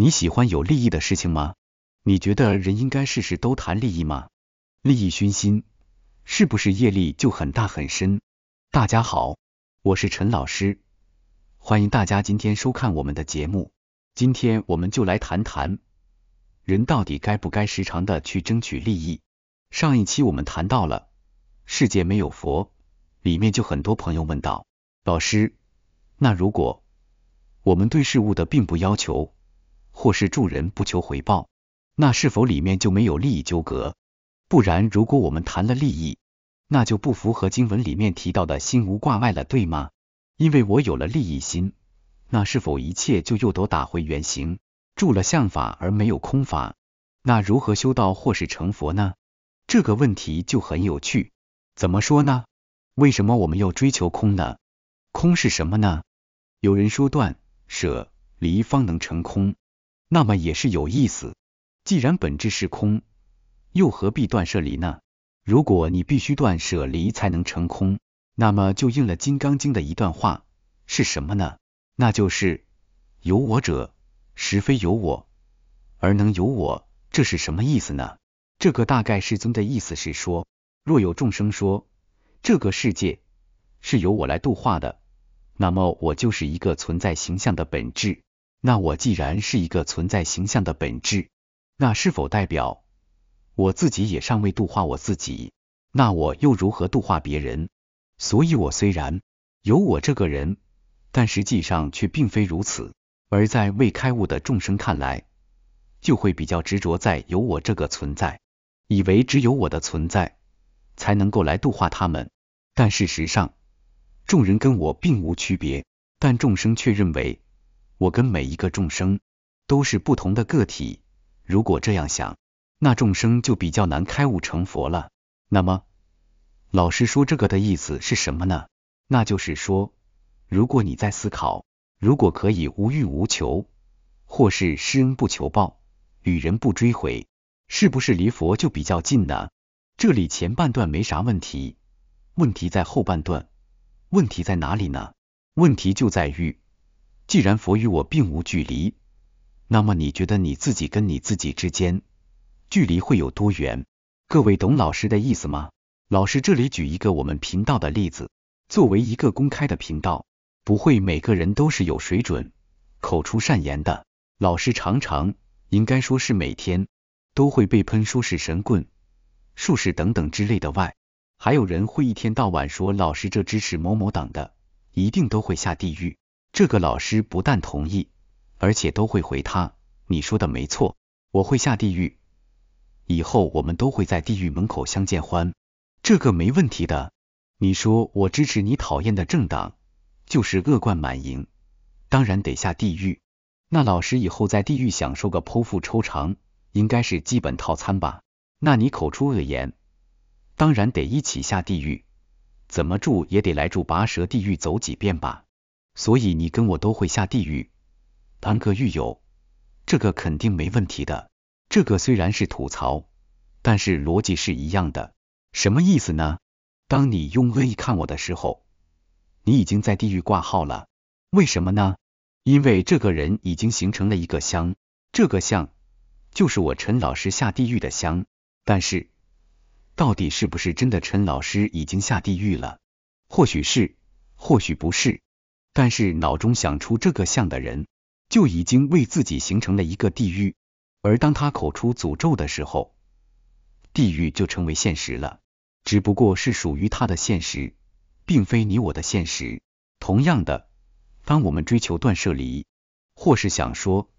你喜欢有利益的事情吗？你觉得人应该事事都谈利益吗？利益熏心，是不是业力就很大很深？大家好，我是陈老师，欢迎大家今天收看我们的节目。今天我们就来谈谈，人到底该不该时常的去争取利益？上一期我们谈到了世界没有佛，里面就很多朋友问道，老师，那如果我们对事物的并不要求？或是助人不求回报，那是否里面就没有利益纠葛？不然，如果我们谈了利益，那就不符合经文里面提到的心无挂碍了，对吗？因为我有了利益心，那是否一切就又都打回原形，助了相法而没有空法？那如何修道或是成佛呢？这个问题就很有趣。怎么说呢？为什么我们要追求空呢？空是什么呢？有人说断舍离方能成空。那么也是有意思。既然本质是空，又何必断舍离呢？如果你必须断舍离才能成空，那么就应了《金刚经》的一段话，是什么呢？那就是“有我者，实非有我，而能有我”。这是什么意思呢？这个大概世尊的意思是说，若有众生说这个世界是由我来度化的，那么我就是一个存在形象的本质。那我既然是一个存在形象的本质，那是否代表我自己也尚未度化我自己？那我又如何度化别人？所以，我虽然有我这个人，但实际上却并非如此。而在未开悟的众生看来，就会比较执着在有我这个存在，以为只有我的存在才能够来度化他们。但事实上，众人跟我并无区别，但众生却认为。我跟每一个众生都是不同的个体，如果这样想，那众生就比较难开悟成佛了。那么，老师说这个的意思是什么呢？那就是说，如果你在思考，如果可以无欲无求，或是施恩不求报，与人不追悔，是不是离佛就比较近呢？这里前半段没啥问题，问题在后半段，问题在哪里呢？问题就在于。既然佛与我并无距离，那么你觉得你自己跟你自己之间距离会有多远？各位懂老师的意思吗？老师这里举一个我们频道的例子：作为一个公开的频道，不会每个人都是有水准、口出善言的。老师常常应该说是每天都会被喷，说是神棍、术士等等之类的外，还有人会一天到晚说老师这支持某某党的，一定都会下地狱。这个老师不但同意，而且都会回他。你说的没错，我会下地狱，以后我们都会在地狱门口相见欢，这个没问题的。你说我支持你讨厌的政党，就是恶贯满盈，当然得下地狱。那老师以后在地狱享受个剖腹抽肠，应该是基本套餐吧？那你口出恶言，当然得一起下地狱，怎么住也得来住拔舌地狱走几遍吧？所以你跟我都会下地狱，当个狱友，这个肯定没问题的。这个虽然是吐槽，但是逻辑是一样的。什么意思呢？当你用恶意看我的时候，你已经在地狱挂号了。为什么呢？因为这个人已经形成了一个相，这个相就是我陈老师下地狱的相。但是到底是不是真的？陈老师已经下地狱了？或许是，或许不是。但是脑中想出这个相的人，就已经为自己形成了一个地狱。而当他口出诅咒的时候，地狱就成为现实了，只不过是属于他的现实，并非你我的现实。同样的，当我们追求断舍离，或是想说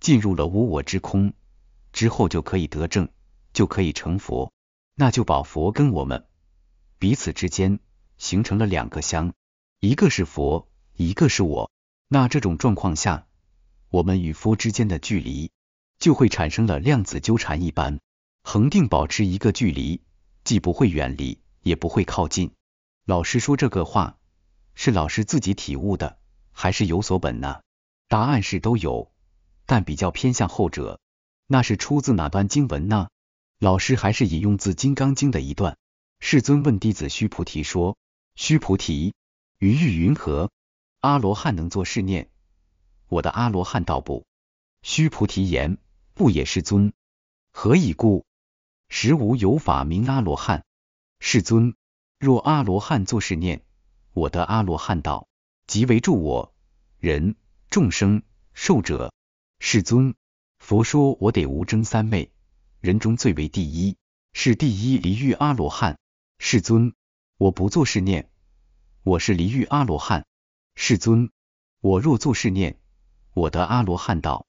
进入了无我之空之后就可以得证，就可以成佛，那就把佛跟我们彼此之间形成了两个相，一个是佛。一个是我，那这种状况下，我们与佛之间的距离就会产生了量子纠缠一般，恒定保持一个距离，既不会远离，也不会靠近。老师说这个话是老师自己体悟的，还是有所本呢？答案是都有，但比较偏向后者。那是出自哪段经文呢？老师还是引用自《金刚经》的一段。世尊问弟子须菩提说：“须菩提，于欲云何？”阿罗汉能作是念，我的阿罗汉道不？须菩提言：不也，世尊。何以故？实无有法名阿罗汉。世尊，若阿罗汉作是念，我的阿罗汉道，即为助我人众生寿者。世尊，佛说我得无争三昧，人中最为第一，是第一离欲阿罗汉。世尊，我不作是念，我是离欲阿罗汉。世尊，我若作是念，我得阿罗汉道。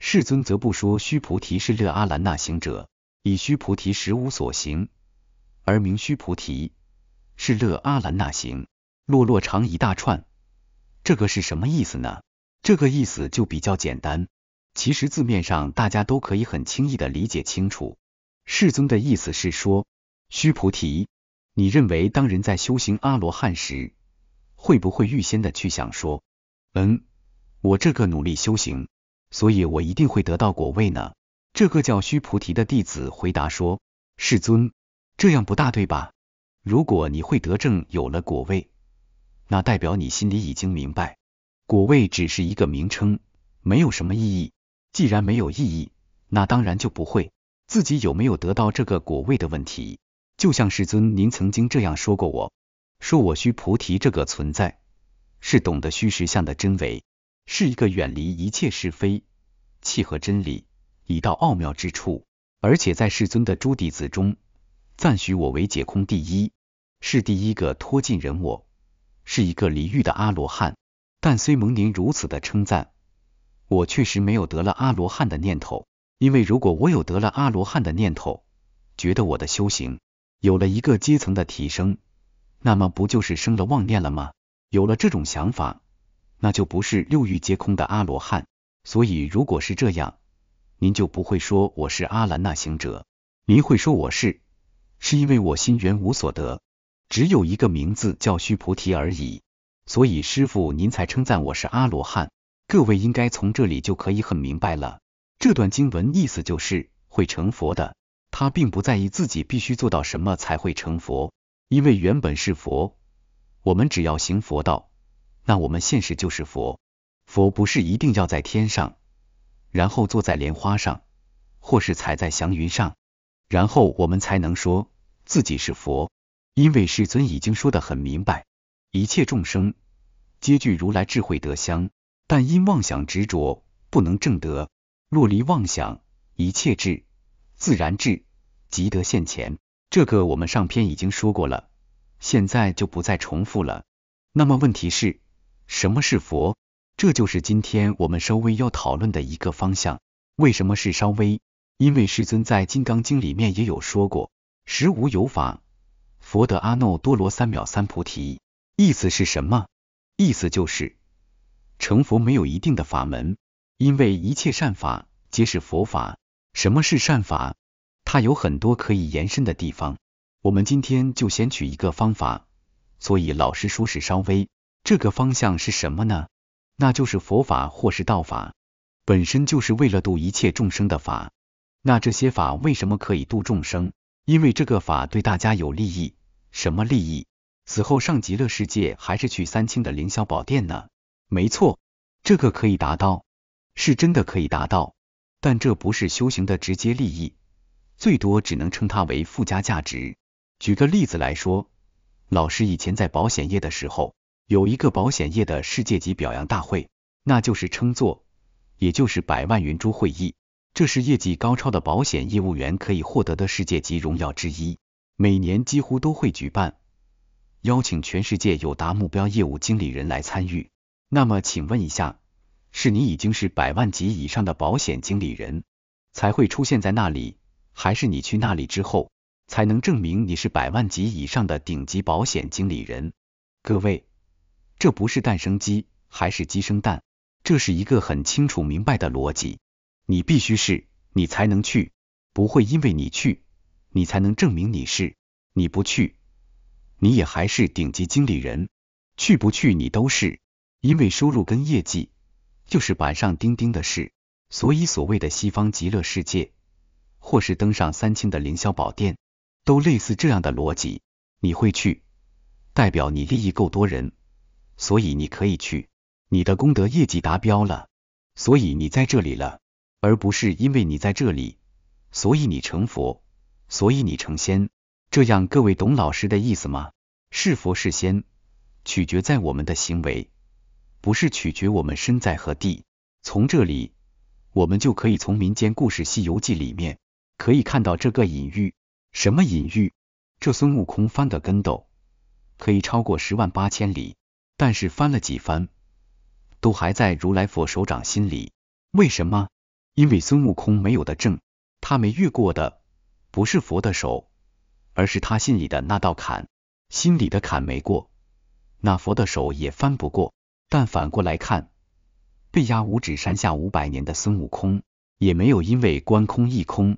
世尊则不说须菩提是乐阿兰那行者，以须菩提实无所行，而名须菩提是乐阿兰那行。落落长一大串，这个是什么意思呢？这个意思就比较简单，其实字面上大家都可以很轻易的理解清楚。世尊的意思是说，须菩提，你认为当人在修行阿罗汉时。会不会预先的去想说，嗯，我这个努力修行，所以我一定会得到果位呢？这个叫须菩提的弟子回答说：世尊，这样不大对吧？如果你会得证有了果位，那代表你心里已经明白，果位只是一个名称，没有什么意义。既然没有意义，那当然就不会自己有没有得到这个果位的问题。就像世尊您曾经这样说过我。说：“我须菩提这个存在，是懂得虚实相的真伪，是一个远离一切是非，契合真理，已道奥妙之处。而且在世尊的诸弟子中，赞许我为解空第一，是第一个脱尽人我，是一个离欲的阿罗汉。但虽蒙您如此的称赞，我确实没有得了阿罗汉的念头。因为如果我有得了阿罗汉的念头，觉得我的修行有了一个阶层的提升。”那么不就是生了妄念了吗？有了这种想法，那就不是六欲皆空的阿罗汉。所以，如果是这样，您就不会说我是阿兰那行者，您会说我是，是因为我心源无所得，只有一个名字叫须菩提而已。所以，师傅您才称赞我是阿罗汉。各位应该从这里就可以很明白了。这段经文意思就是，会成佛的，他并不在意自己必须做到什么才会成佛。因为原本是佛，我们只要行佛道，那我们现实就是佛。佛不是一定要在天上，然后坐在莲花上，或是踩在祥云上，然后我们才能说自己是佛。因为世尊已经说得很明白，一切众生皆具如来智慧德相，但因妄想执着不能证得。若离妄想，一切智自然智即得现前。这个我们上篇已经说过了，现在就不再重复了。那么问题是，什么是佛？这就是今天我们稍微要讨论的一个方向。为什么是稍微？因为世尊在《金刚经》里面也有说过，实无有法，佛得阿耨多罗三藐三菩提。意思是什么？意思就是成佛没有一定的法门，因为一切善法皆是佛法。什么是善法？它有很多可以延伸的地方，我们今天就先取一个方法。所以老师说是稍微，这个方向是什么呢？那就是佛法或是道法，本身就是为了度一切众生的法。那这些法为什么可以度众生？因为这个法对大家有利益。什么利益？死后上极乐世界，还是去三清的凌霄宝殿呢？没错，这个可以达到，是真的可以达到，但这不是修行的直接利益。最多只能称它为附加价值。举个例子来说，老师以前在保险业的时候，有一个保险业的世界级表扬大会，那就是称作，也就是百万云珠会议。这是业绩高超的保险业务员可以获得的世界级荣耀之一，每年几乎都会举办，邀请全世界有达目标业务经理人来参与。那么，请问一下，是你已经是百万级以上的保险经理人，才会出现在那里？还是你去那里之后，才能证明你是百万级以上的顶级保险经理人。各位，这不是蛋生鸡，还是鸡生蛋？这是一个很清楚明白的逻辑。你必须是，你才能去。不会因为你去，你才能证明你是。你不去，你也还是顶级经理人。去不去你都是，因为收入跟业绩就是板上钉钉的事。所以所谓的西方极乐世界。或是登上三清的凌霄宝殿，都类似这样的逻辑。你会去，代表你利益够多人，所以你可以去。你的功德业绩达标了，所以你在这里了，而不是因为你在这里，所以你成佛，所以你成仙。这样各位懂老师的意思吗？是佛是仙，取决在我们的行为，不是取决我们身在何地。从这里，我们就可以从民间故事《西游记》里面。可以看到这个隐喻，什么隐喻？这孙悟空翻的跟斗，可以超过十万八千里，但是翻了几翻，都还在如来佛手掌心里。为什么？因为孙悟空没有的证，他没越过的不是佛的手，而是他心里的那道坎。心里的坎没过，那佛的手也翻不过。但反过来看，被压五指山下五百年的孙悟空，也没有因为观空一空。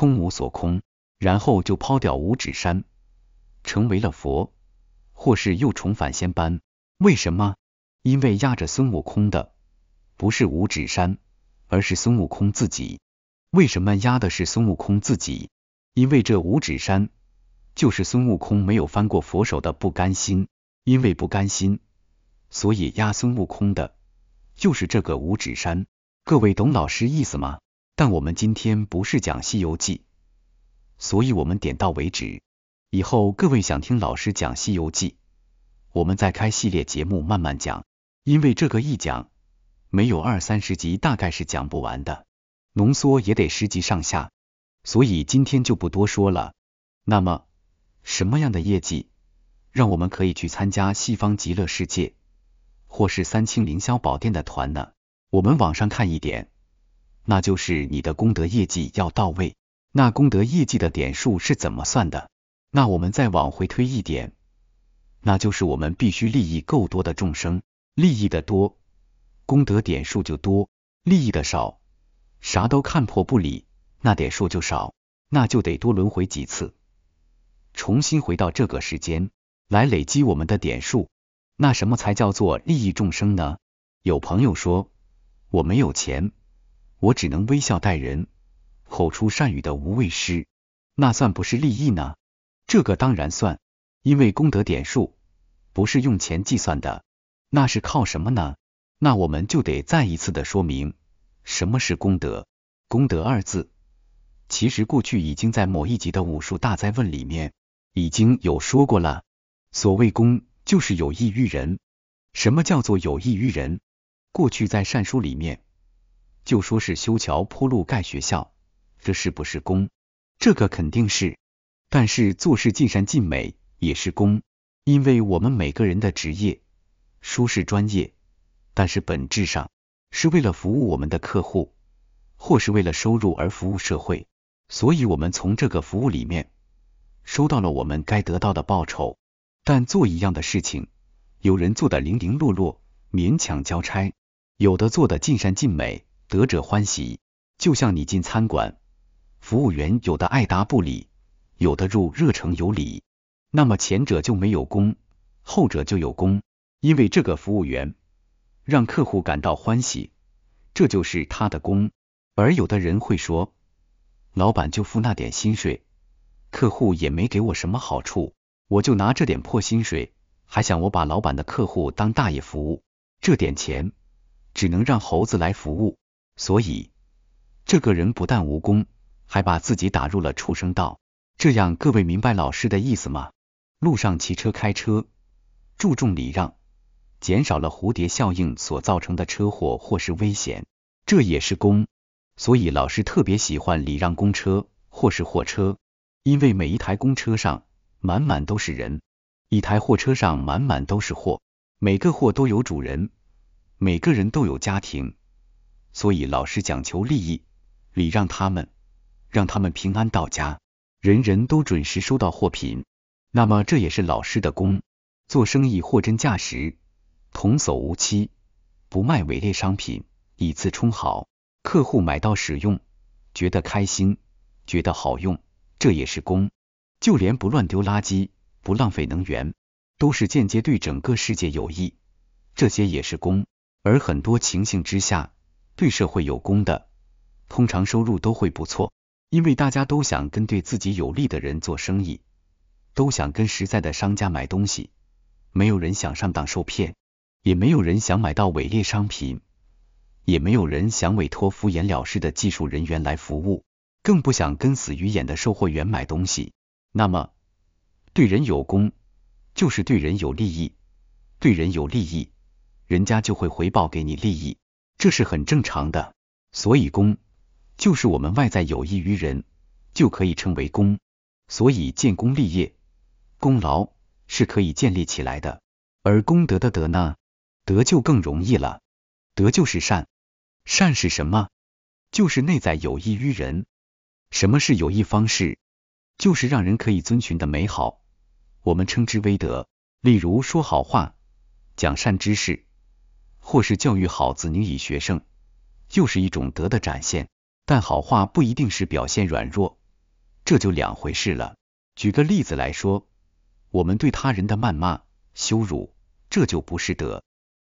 空无所空，然后就抛掉五指山，成为了佛，或是又重返仙班。为什么？因为压着孙悟空的不是五指山，而是孙悟空自己。为什么压的是孙悟空自己？因为这五指山就是孙悟空没有翻过佛手的不甘心。因为不甘心，所以压孙悟空的就是这个五指山。各位懂老师意思吗？但我们今天不是讲《西游记》，所以我们点到为止。以后各位想听老师讲《西游记》，我们再开系列节目慢慢讲。因为这个一讲，没有二三十集大概是讲不完的，浓缩也得十集上下。所以今天就不多说了。那么什么样的业绩，让我们可以去参加西方极乐世界，或是三清凌霄宝殿的团呢？我们网上看一点。那就是你的功德业绩要到位。那功德业绩的点数是怎么算的？那我们再往回推一点，那就是我们必须利益够多的众生，利益的多，功德点数就多；利益的少，啥都看破不理，那点数就少，那就得多轮回几次，重新回到这个时间来累积我们的点数。那什么才叫做利益众生呢？有朋友说我没有钱。我只能微笑待人，口出善语的无畏师，那算不是利益呢？这个当然算，因为功德点数不是用钱计算的，那是靠什么呢？那我们就得再一次的说明什么是功德。功德二字，其实过去已经在某一级的武术大灾问里面已经有说过了。所谓功，就是有益于人。什么叫做有益于人？过去在善书里面。就说是修桥铺路盖学校，这是不是功？这个肯定是。但是做事尽善尽美也是功，因为我们每个人的职业，舒适专业，但是本质上是为了服务我们的客户，或是为了收入而服务社会。所以，我们从这个服务里面收到了我们该得到的报酬。但做一样的事情，有人做的零零落落，勉强交差；有的做的尽善尽美。得者欢喜，就像你进餐馆，服务员有的爱答不理，有的入热诚有礼，那么前者就没有功，后者就有功，因为这个服务员让客户感到欢喜，这就是他的功。而有的人会说，老板就付那点薪水，客户也没给我什么好处，我就拿这点破薪水，还想我把老板的客户当大爷服务，这点钱只能让猴子来服务。所以，这个人不但无功，还把自己打入了畜生道。这样，各位明白老师的意思吗？路上骑车、开车，注重礼让，减少了蝴蝶效应所造成的车祸或是危险，这也是功。所以，老师特别喜欢礼让公车或是货车，因为每一台公车上满满都是人，一台货车上满满都是货，每个货都有主人，每个人都有家庭。所以老师讲求利益，礼让他们，让他们平安到家，人人都准时收到货品，那么这也是老师的功。做生意货真价实，童叟无欺，不卖伪劣商品，以次充好，客户买到使用，觉得开心，觉得好用，这也是功。就连不乱丢垃圾，不浪费能源，都是间接对整个世界有益，这些也是功。而很多情形之下，对社会有功的，通常收入都会不错，因为大家都想跟对自己有利的人做生意，都想跟实在的商家买东西，没有人想上当受骗，也没有人想买到伪劣商品，也没有人想委托敷衍了事的技术人员来服务，更不想跟死鱼眼的售货员买东西。那么，对人有功，就是对人有利益，对人有利益，人家就会回报给你利益。这是很正常的，所以功就是我们外在有益于人，就可以称为功。所以建功立业，功劳是可以建立起来的。而功德的德呢，德就更容易了，德就是善，善是什么？就是内在有益于人。什么是有益方式？就是让人可以遵循的美好，我们称之为德。例如说好话，讲善知识。或是教育好子女、以学生，又是一种德的展现。但好话不一定是表现软弱，这就两回事了。举个例子来说，我们对他人的谩骂、羞辱，这就不是德；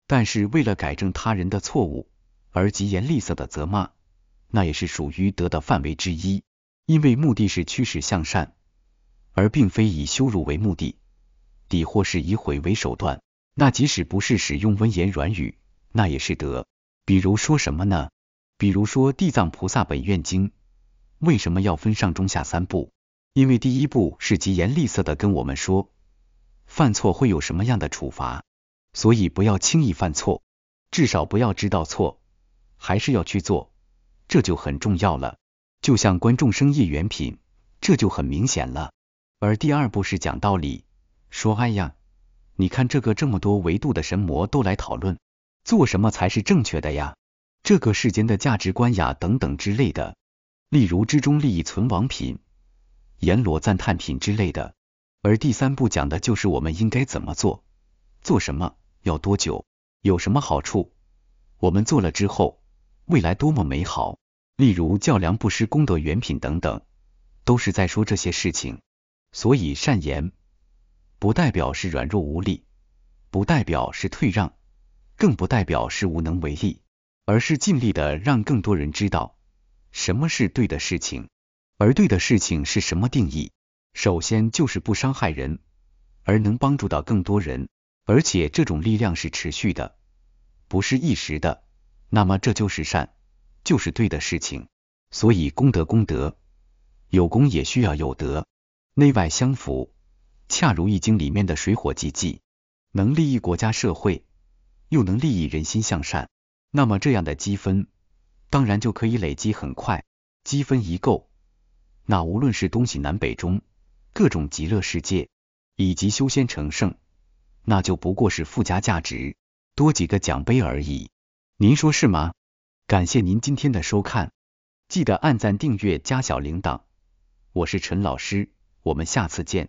但是为了改正他人的错误而疾言厉色的责骂，那也是属于德的范围之一，因为目的是驱使向善，而并非以羞辱为目的，或是以毁为手段。那即使不是使用温言软语，那也是德，比如说什么呢？比如说《地藏菩萨本愿经》，为什么要分上中下三部？因为第一部是极言厉色的跟我们说，犯错会有什么样的处罚，所以不要轻易犯错，至少不要知道错，还是要去做，这就很重要了。就像《观众生意原品》，这就很明显了。而第二部是讲道理，说哎呀，你看这个这么多维度的神魔都来讨论。做什么才是正确的呀？这个世间的价值观呀，等等之类的。例如之中利益存亡品、阎罗赞叹品之类的。而第三步讲的就是我们应该怎么做，做什么，要多久，有什么好处。我们做了之后，未来多么美好。例如教良不失功德原品等等，都是在说这些事情。所以善言，不代表是软弱无力，不代表是退让。更不代表是无能为力，而是尽力的让更多人知道什么是对的事情，而对的事情是什么定义？首先就是不伤害人，而能帮助到更多人，而且这种力量是持续的，不是一时的。那么这就是善，就是对的事情。所以功德功德，有功也需要有德，内外相符，恰如易经里面的水火既济，能利益国家社会。又能利益人心向善，那么这样的积分，当然就可以累积很快。积分一够，那无论是东西南北中，各种极乐世界，以及修仙成圣，那就不过是附加价值，多几个奖杯而已。您说是吗？感谢您今天的收看，记得按赞、订阅加小铃铛。我是陈老师，我们下次见。